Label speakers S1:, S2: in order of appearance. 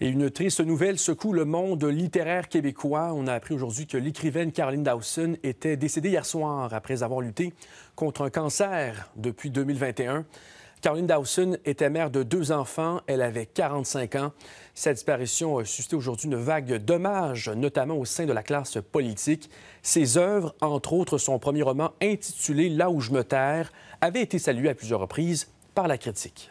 S1: Et une triste nouvelle secoue le monde littéraire québécois. On a appris aujourd'hui que l'écrivaine Caroline Dawson était décédée hier soir après avoir lutté contre un cancer depuis 2021. Caroline Dawson était mère de deux enfants. Elle avait 45 ans. Sa disparition a suscité aujourd'hui une vague d'hommages, notamment au sein de la classe politique. Ses œuvres, entre autres son premier roman intitulé Là où je me terre, avaient été saluées à plusieurs reprises par la critique.